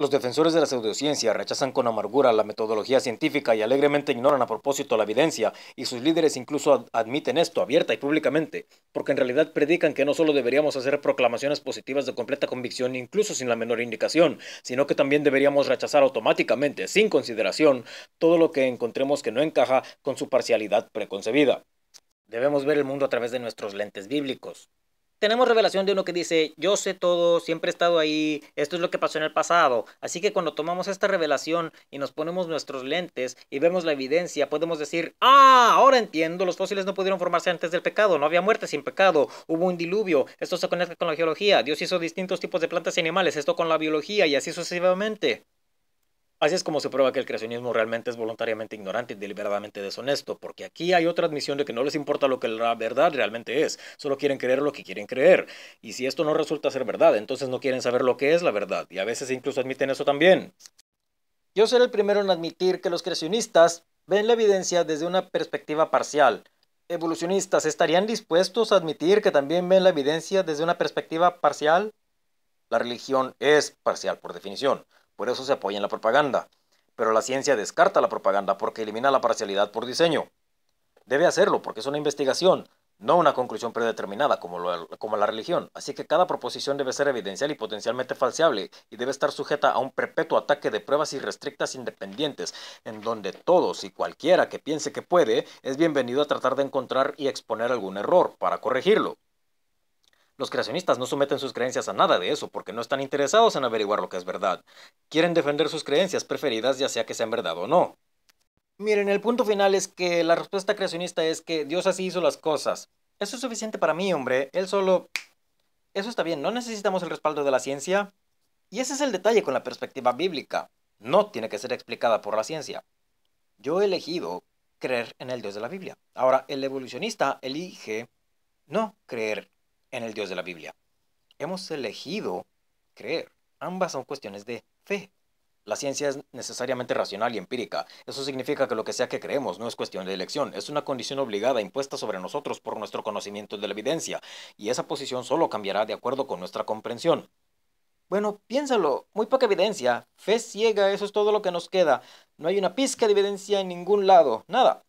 Los defensores de la pseudociencia rechazan con amargura la metodología científica y alegremente ignoran a propósito la evidencia, y sus líderes incluso admiten esto abierta y públicamente, porque en realidad predican que no solo deberíamos hacer proclamaciones positivas de completa convicción incluso sin la menor indicación, sino que también deberíamos rechazar automáticamente, sin consideración, todo lo que encontremos que no encaja con su parcialidad preconcebida. Debemos ver el mundo a través de nuestros lentes bíblicos tenemos revelación de uno que dice, yo sé todo, siempre he estado ahí, esto es lo que pasó en el pasado. Así que cuando tomamos esta revelación y nos ponemos nuestros lentes y vemos la evidencia, podemos decir, ah, ahora entiendo, los fósiles no pudieron formarse antes del pecado, no había muerte sin pecado, hubo un diluvio, esto se conecta con la geología, Dios hizo distintos tipos de plantas y animales, esto con la biología y así sucesivamente. Así es como se prueba que el creacionismo realmente es voluntariamente ignorante y deliberadamente deshonesto, porque aquí hay otra admisión de que no les importa lo que la verdad realmente es, solo quieren creer lo que quieren creer. Y si esto no resulta ser verdad, entonces no quieren saber lo que es la verdad, y a veces incluso admiten eso también. Yo seré el primero en admitir que los creacionistas ven la evidencia desde una perspectiva parcial. ¿Evolucionistas estarían dispuestos a admitir que también ven la evidencia desde una perspectiva parcial? La religión es parcial por definición. Por eso se apoya en la propaganda. Pero la ciencia descarta la propaganda porque elimina la parcialidad por diseño. Debe hacerlo porque es una investigación, no una conclusión predeterminada como, como la religión. Así que cada proposición debe ser evidencial y potencialmente falseable y debe estar sujeta a un perpetuo ataque de pruebas irrestrictas independientes, en donde todos y cualquiera que piense que puede es bienvenido a tratar de encontrar y exponer algún error para corregirlo. Los creacionistas no someten sus creencias a nada de eso porque no están interesados en averiguar lo que es verdad. Quieren defender sus creencias preferidas ya sea que sean verdad o no. Miren, el punto final es que la respuesta creacionista es que Dios así hizo las cosas. Eso es suficiente para mí, hombre. Él solo... Eso está bien, no necesitamos el respaldo de la ciencia. Y ese es el detalle con la perspectiva bíblica. No tiene que ser explicada por la ciencia. Yo he elegido creer en el Dios de la Biblia. Ahora, el evolucionista elige no creer en el Dios de la Biblia. Hemos elegido creer. Ambas son cuestiones de fe. La ciencia es necesariamente racional y empírica. Eso significa que lo que sea que creemos no es cuestión de elección, es una condición obligada impuesta sobre nosotros por nuestro conocimiento de la evidencia, y esa posición solo cambiará de acuerdo con nuestra comprensión. Bueno, piénsalo, muy poca evidencia, fe ciega, eso es todo lo que nos queda. No hay una pizca de evidencia en ningún lado, nada.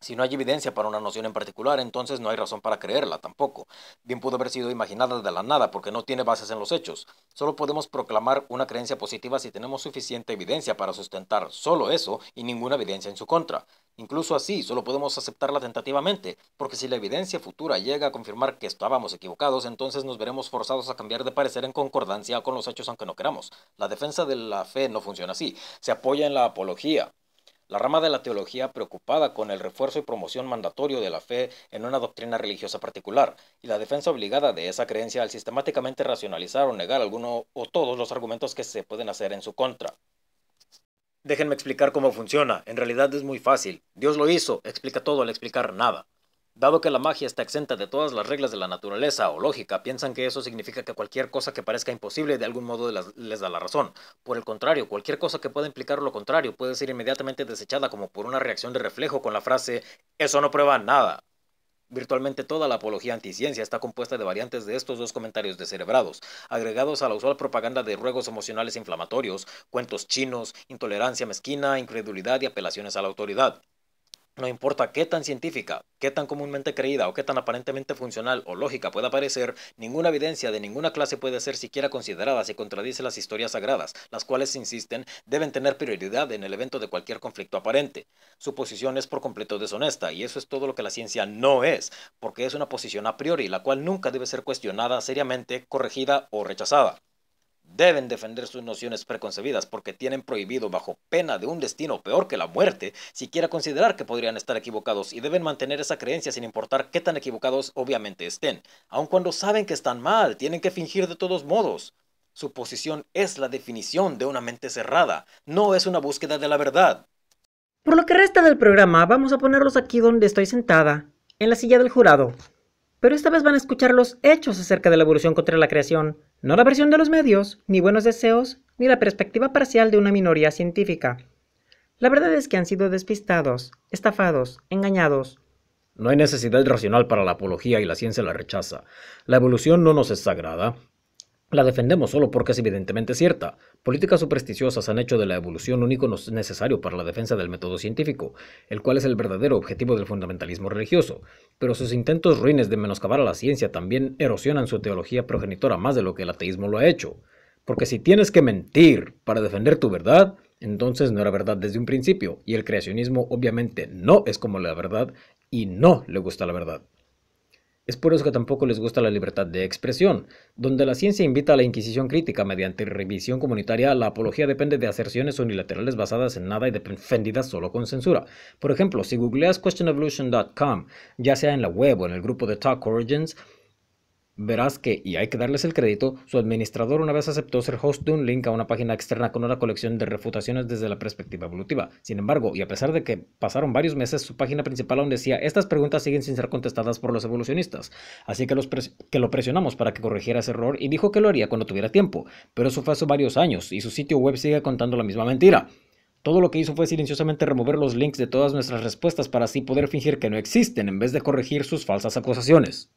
Si no hay evidencia para una noción en particular, entonces no hay razón para creerla tampoco. Bien pudo haber sido imaginada de la nada porque no tiene bases en los hechos. Solo podemos proclamar una creencia positiva si tenemos suficiente evidencia para sustentar solo eso y ninguna evidencia en su contra. Incluso así, solo podemos aceptarla tentativamente, porque si la evidencia futura llega a confirmar que estábamos equivocados, entonces nos veremos forzados a cambiar de parecer en concordancia con los hechos aunque no queramos. La defensa de la fe no funciona así. Se apoya en la apología, la rama de la teología preocupada con el refuerzo y promoción mandatorio de la fe en una doctrina religiosa particular y la defensa obligada de esa creencia al sistemáticamente racionalizar o negar alguno o todos los argumentos que se pueden hacer en su contra. Déjenme explicar cómo funciona, en realidad es muy fácil. Dios lo hizo, explica todo al explicar nada. Dado que la magia está exenta de todas las reglas de la naturaleza o lógica, piensan que eso significa que cualquier cosa que parezca imposible de algún modo les da la razón. Por el contrario, cualquier cosa que pueda implicar lo contrario puede ser inmediatamente desechada como por una reacción de reflejo con la frase eso no prueba nada. Virtualmente toda la apología anticiencia está compuesta de variantes de estos dos comentarios descerebrados, agregados a la usual propaganda de ruegos emocionales e inflamatorios, cuentos chinos, intolerancia mezquina, incredulidad y apelaciones a la autoridad. No importa qué tan científica, qué tan comúnmente creída o qué tan aparentemente funcional o lógica pueda parecer, ninguna evidencia de ninguna clase puede ser siquiera considerada si contradice las historias sagradas, las cuales, insisten, deben tener prioridad en el evento de cualquier conflicto aparente. Su posición es por completo deshonesta, y eso es todo lo que la ciencia no es, porque es una posición a priori, la cual nunca debe ser cuestionada seriamente, corregida o rechazada deben defender sus nociones preconcebidas porque tienen prohibido bajo pena de un destino peor que la muerte siquiera considerar que podrían estar equivocados y deben mantener esa creencia sin importar qué tan equivocados obviamente estén, aun cuando saben que están mal, tienen que fingir de todos modos. Su posición es la definición de una mente cerrada, no es una búsqueda de la verdad. Por lo que resta del programa, vamos a ponerlos aquí donde estoy sentada, en la silla del jurado. Pero esta vez van a escuchar los hechos acerca de la evolución contra la creación, no la versión de los medios, ni buenos deseos, ni la perspectiva parcial de una minoría científica. La verdad es que han sido despistados, estafados, engañados. No hay necesidad racional para la apología y la ciencia la rechaza. La evolución no nos es sagrada, la defendemos solo porque es evidentemente cierta. Políticas supersticiosas han hecho de la evolución un ícono necesario para la defensa del método científico, el cual es el verdadero objetivo del fundamentalismo religioso, pero sus intentos ruines de menoscabar a la ciencia también erosionan su teología progenitora más de lo que el ateísmo lo ha hecho. Porque si tienes que mentir para defender tu verdad, entonces no era verdad desde un principio, y el creacionismo obviamente no es como la verdad y no le gusta la verdad. Es por eso que tampoco les gusta la libertad de expresión, donde la ciencia invita a la inquisición crítica mediante revisión comunitaria, la apología depende de aserciones unilaterales basadas en nada y defendidas solo con censura. Por ejemplo, si googleas questionevolution.com, ya sea en la web o en el grupo de Talk Origins, Verás que, y hay que darles el crédito, su administrador una vez aceptó ser host de un link a una página externa con una colección de refutaciones desde la perspectiva evolutiva. Sin embargo, y a pesar de que pasaron varios meses, su página principal aún decía, estas preguntas siguen sin ser contestadas por los evolucionistas. Así que, los que lo presionamos para que corrigiera ese error y dijo que lo haría cuando tuviera tiempo. Pero eso fue hace varios años y su sitio web sigue contando la misma mentira. Todo lo que hizo fue silenciosamente remover los links de todas nuestras respuestas para así poder fingir que no existen en vez de corregir sus falsas acusaciones.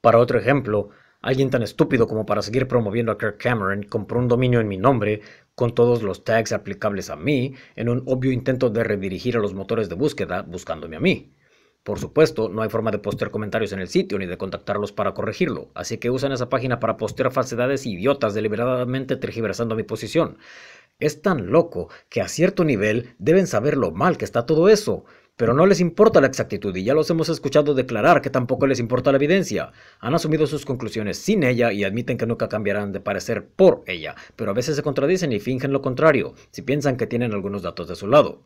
Para otro ejemplo, alguien tan estúpido como para seguir promoviendo a Kirk Cameron compró un dominio en mi nombre, con todos los tags aplicables a mí, en un obvio intento de redirigir a los motores de búsqueda buscándome a mí. Por supuesto, no hay forma de postear comentarios en el sitio ni de contactarlos para corregirlo, así que usan esa página para postear falsedades idiotas deliberadamente tergiversando mi posición. Es tan loco que a cierto nivel deben saber lo mal que está todo eso pero no les importa la exactitud y ya los hemos escuchado declarar que tampoco les importa la evidencia. Han asumido sus conclusiones sin ella y admiten que nunca cambiarán de parecer por ella, pero a veces se contradicen y fingen lo contrario, si piensan que tienen algunos datos de su lado.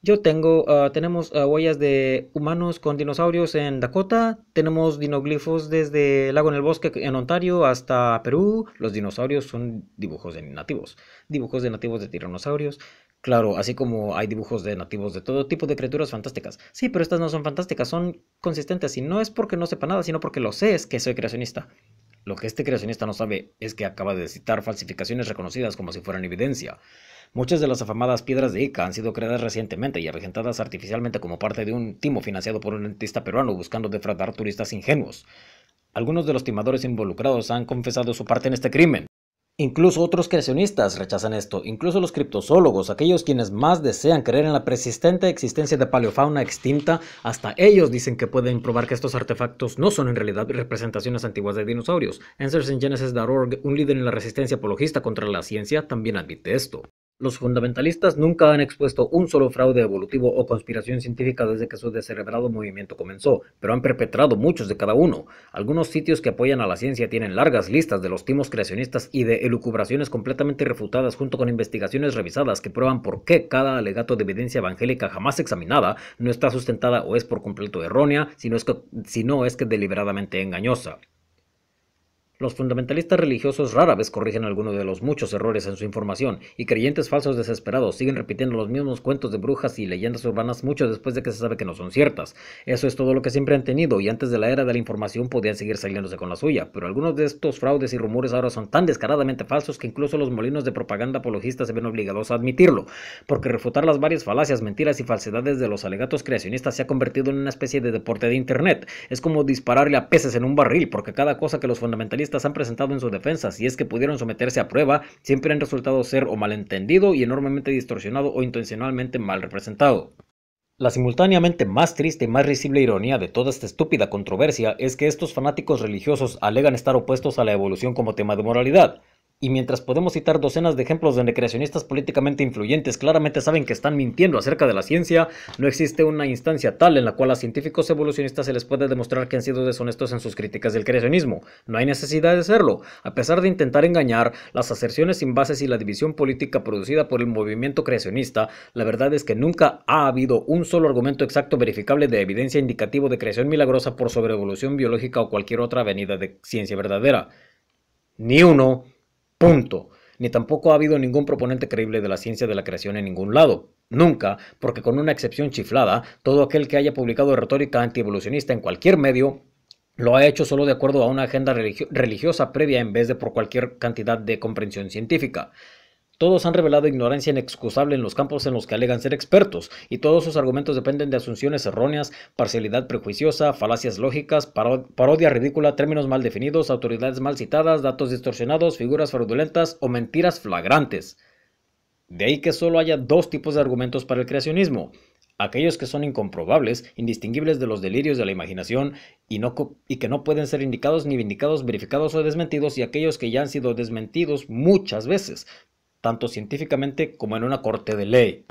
Yo tengo, ah, tenemos ah, huellas de humanos con dinosaurios en Dakota, tenemos dinoglifos desde el lago en el bosque en Ontario hasta Perú, los dinosaurios son dibujos de nativos, dibujos de nativos de tiranosaurios, Claro, así como hay dibujos de nativos de todo tipo de criaturas fantásticas. Sí, pero estas no son fantásticas, son consistentes y no es porque no sepa nada, sino porque lo sé es que soy creacionista. Lo que este creacionista no sabe es que acaba de citar falsificaciones reconocidas como si fueran evidencia. Muchas de las afamadas piedras de Ica han sido creadas recientemente y arregladas artificialmente como parte de un timo financiado por un dentista peruano buscando defraudar turistas ingenuos. Algunos de los timadores involucrados han confesado su parte en este crimen. Incluso otros creacionistas rechazan esto, incluso los criptozoólogos, aquellos quienes más desean creer en la persistente existencia de paleofauna extinta, hasta ellos dicen que pueden probar que estos artefactos no son en realidad representaciones antiguas de dinosaurios. Genesis.org, un líder en la resistencia apologista contra la ciencia, también admite esto. Los fundamentalistas nunca han expuesto un solo fraude evolutivo o conspiración científica desde que su descerebrado movimiento comenzó, pero han perpetrado muchos de cada uno. Algunos sitios que apoyan a la ciencia tienen largas listas de los timos creacionistas y de elucubraciones completamente refutadas junto con investigaciones revisadas que prueban por qué cada alegato de evidencia evangélica jamás examinada no está sustentada o es por completo errónea, sino es que, sino es que deliberadamente engañosa. Los fundamentalistas religiosos rara vez corrigen alguno de los muchos errores en su información, y creyentes falsos desesperados siguen repitiendo los mismos cuentos de brujas y leyendas urbanas mucho después de que se sabe que no son ciertas. Eso es todo lo que siempre han tenido, y antes de la era de la información podían seguir saliéndose con la suya, pero algunos de estos fraudes y rumores ahora son tan descaradamente falsos que incluso los molinos de propaganda apologista se ven obligados a admitirlo, porque refutar las varias falacias, mentiras y falsedades de los alegatos creacionistas se ha convertido en una especie de deporte de internet. Es como dispararle a peces en un barril, porque cada cosa que los fundamentalistas han presentado en sus defensas y es que pudieron someterse a prueba, siempre han resultado ser o malentendido y enormemente distorsionado o intencionalmente mal representado. La simultáneamente más triste y más risible ironía de toda esta estúpida controversia es que estos fanáticos religiosos alegan estar opuestos a la evolución como tema de moralidad, y mientras podemos citar docenas de ejemplos de creacionistas políticamente influyentes claramente saben que están mintiendo acerca de la ciencia, no existe una instancia tal en la cual a científicos evolucionistas se les puede demostrar que han sido deshonestos en sus críticas del creacionismo. No hay necesidad de serlo. A pesar de intentar engañar, las aserciones sin bases y la división política producida por el movimiento creacionista, la verdad es que nunca ha habido un solo argumento exacto verificable de evidencia indicativo de creación milagrosa por sobre evolución biológica o cualquier otra avenida de ciencia verdadera. Ni uno Punto. Ni tampoco ha habido ningún proponente creíble de la ciencia de la creación en ningún lado. Nunca, porque con una excepción chiflada, todo aquel que haya publicado retórica antievolucionista en cualquier medio lo ha hecho solo de acuerdo a una agenda religiosa previa en vez de por cualquier cantidad de comprensión científica. Todos han revelado ignorancia inexcusable en los campos en los que alegan ser expertos, y todos sus argumentos dependen de asunciones erróneas, parcialidad prejuiciosa, falacias lógicas, parodia ridícula, términos mal definidos, autoridades mal citadas, datos distorsionados, figuras fraudulentas o mentiras flagrantes. De ahí que solo haya dos tipos de argumentos para el creacionismo. Aquellos que son incomprobables, indistinguibles de los delirios de la imaginación y que no pueden ser indicados ni vindicados, verificados o desmentidos, y aquellos que ya han sido desmentidos muchas veces, tanto científicamente como en una corte de ley.